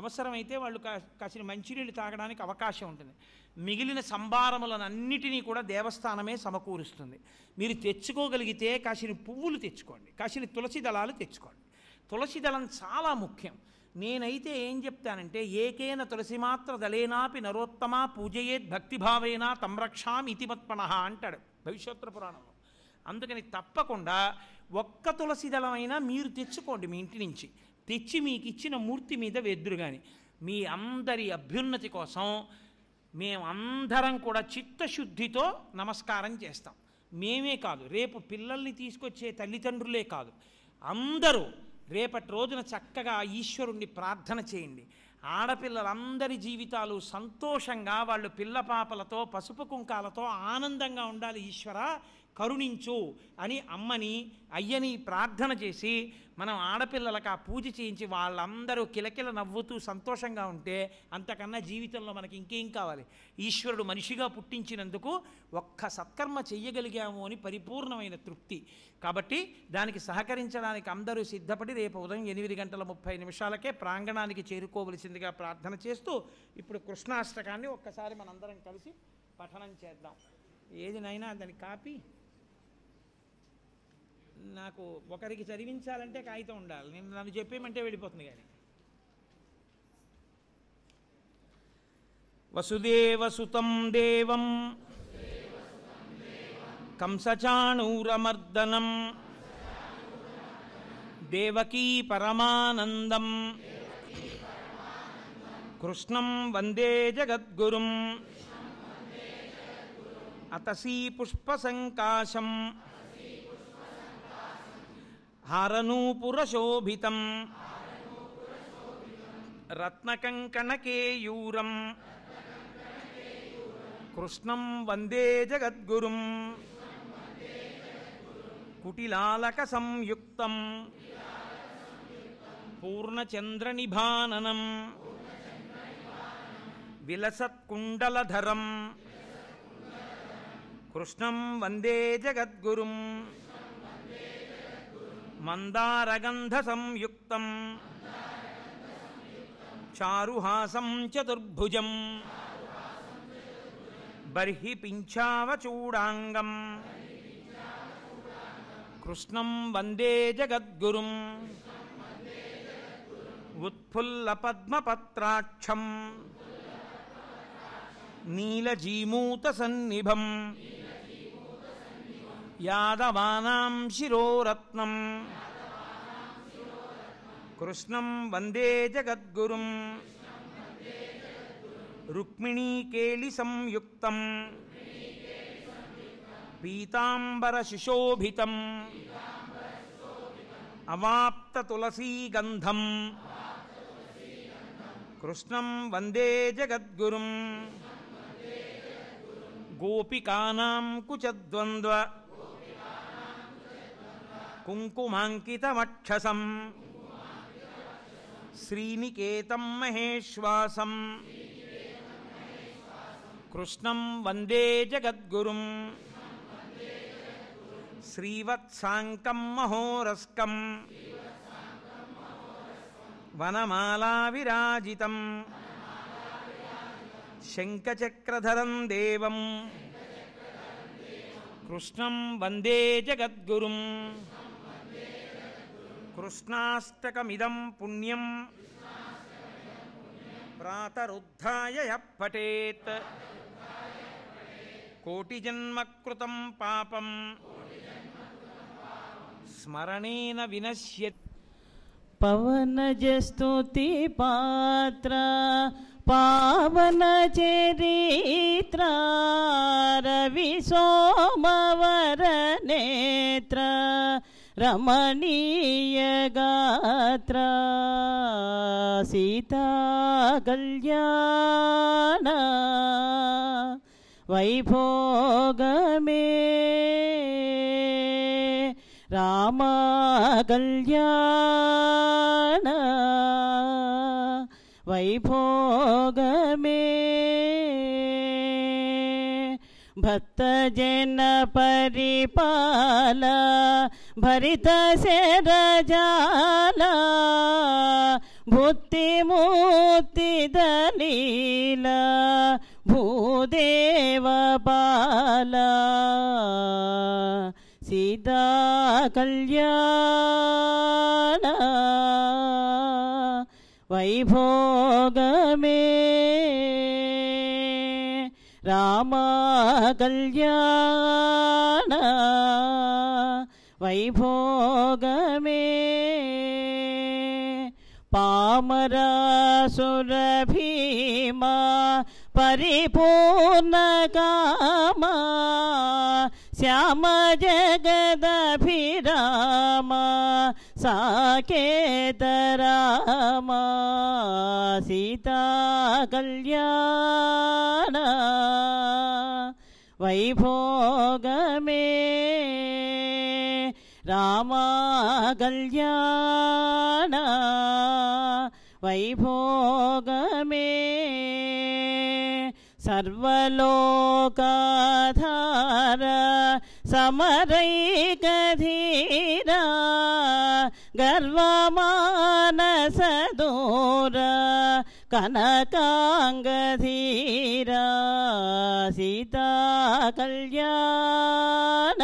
అవసరమైతే వాళ్ళు కాసిన మంచినీళ్ళు తాగడానికి అవకాశం ఉంటుంది మిగిలిన సంభారములను అన్నిటినీ కూడా దేవస్థానమే సమకూరుస్తుంది మీరు తెచ్చుకోగలిగితే కాసిన పువ్వులు తెచ్చుకోండి కాసిన తులసి దళాలు తెచ్చుకోండి తులసి దళం చాలా ముఖ్యం నేనైతే ఏం చెప్తానంటే ఏకేన తులసి మాత్ర దళేనాపి నరోత్తమ పూజయేద్ భక్తిభావేనా తమ్రక్షాం ఇతిమత్పణ అంటాడు భవిష్యోత్తర పురాణంలో అందుకని తప్పకుండా ఒక్క తులసి దళమైనా మీరు తెచ్చుకోండి మీ ఇంటి నుంచి తెచ్చి మీకు ఇచ్చిన మూర్తి మీద వెద్దురు కానీ మీ అందరి అభ్యున్నతి కోసం మేమందరం కూడా చిత్తశుద్ధితో నమస్కారం చేస్తాం మేమే కాదు రేపు పిల్లల్ని తీసుకొచ్చే తల్లిదండ్రులే కాదు అందరూ రేపటి రోజున చక్కగా ఈశ్వరుణ్ణి ప్రార్థన చేయండి ఆడపిల్లలందరి జీవితాలు సంతోషంగా వాళ్ళు పిల్ల పాపలతో పసుపు కుంకాలతో ఆనందంగా ఉండాలి ఈశ్వర కరుణించు అని అమ్మని అయ్యని ప్రార్థన చేసి మనం ఆడపిల్లలకు ఆ పూజ చేయించి వాళ్ళందరూ కిలకిల నవ్వుతూ సంతోషంగా ఉంటే అంతకన్నా జీవితంలో మనకి ఇంకేం కావాలి ఈశ్వరుడు మనిషిగా పుట్టించినందుకు ఒక్క సత్కర్మ చెయ్యగలిగాము అని పరిపూర్ణమైన తృప్తి కాబట్టి దానికి సహకరించడానికి అందరూ సిద్ధపడి రేపు ఉదయం ఎనిమిది గంటల ముప్పై నిమిషాలకే ప్రాంగణానికి చేరుకోవలసిందిగా ప్రార్థన చేస్తూ ఇప్పుడు కృష్ణాష్టకాన్ని ఒక్కసారి మనందరం కలిసి పఠనం చేద్దాం ఏదినైనా దాన్ని దాని కాపీ నాకు ఒకరికి చదివించాలంటే కాగితం ఉండాలి నేను నన్ను చెప్పేమంటే వెళ్ళిపోతుంది కానీ వసుదేవసుతం దేవం కంసచాణూరమర్దనం దేవకీ పరమానందం కృష్ణం వందే జగద్గురుం అతసీ పుష్పసంకాశం హారనూపురశోభితం రత్నకంకణకేయూరం కృష్ణం వందే జగద్గురుం కుటిలాలక సంయుక్తం పూర్ణచంద్రనిభాననం విలసత్కుండలధరం కృష్ణం వందే జగద్గురుం मंदारगंध संयुक्त मन्दारगन्धसंयुक्तं चारुहासं चतुर्भुजं कृष्ण वंदे जगद्गु जगद्गुरुम् उत्फुल्लपद्मपत्राक्षं नीलजीमूतसन्निभम् यादवानां शिरोरत्नम् कृष्णं वन्दे जगद्गुरुं रुक्मिणीकेलिसंयुक्तं पीताम्बरशिशोभितम् अवाप्ततुलसीगन्धम् कृष्णं वन्दे जगद्गुरुं गोपिकानां कुचद्वन्द्व कुङ्कुमाङ्कितमक्षसं श्रीनिकेत महेश्वास कृष्ण वंदे जगद्गुरुं श्रीवत्साङ्कं महोरस्कं वनमालाविराजितं शङ्खचक्रधरं देवम् कृष्णं वन्दे जगद्गुरुम् कृष्णाष्टकमिदं पुण्यं प्रातरुद्धाय यः पठेत् कोटिजन्मकृतं पापं स्मरणेन विनश्यति पवनजस्तुतिपात्र पावनचरित्रा रविसोमवरनेत्र ரமணீயகாத்ரா சீதா கல்யாண வைபோகமே ராமா கல்யாண வைபோகமே भक्तजन परिपाला భరిత శరజాల బుద్ధి మూర్తి దలీల భూదేవ బాల సీతా కళ్యాణ వైభోగమే రామ కళ్యాణ वैभोगमे पामरासुरभीमा परिपूर्णकामा श्याम जगदभिराम साकेतराम सीता कल्याण वैभोगमे ராமா கல்யாண வைபோகமே सर्वलोकाधार समरैकधीरा गर्वमानसदूर कनकाङ्गधीरा सीता कल्याण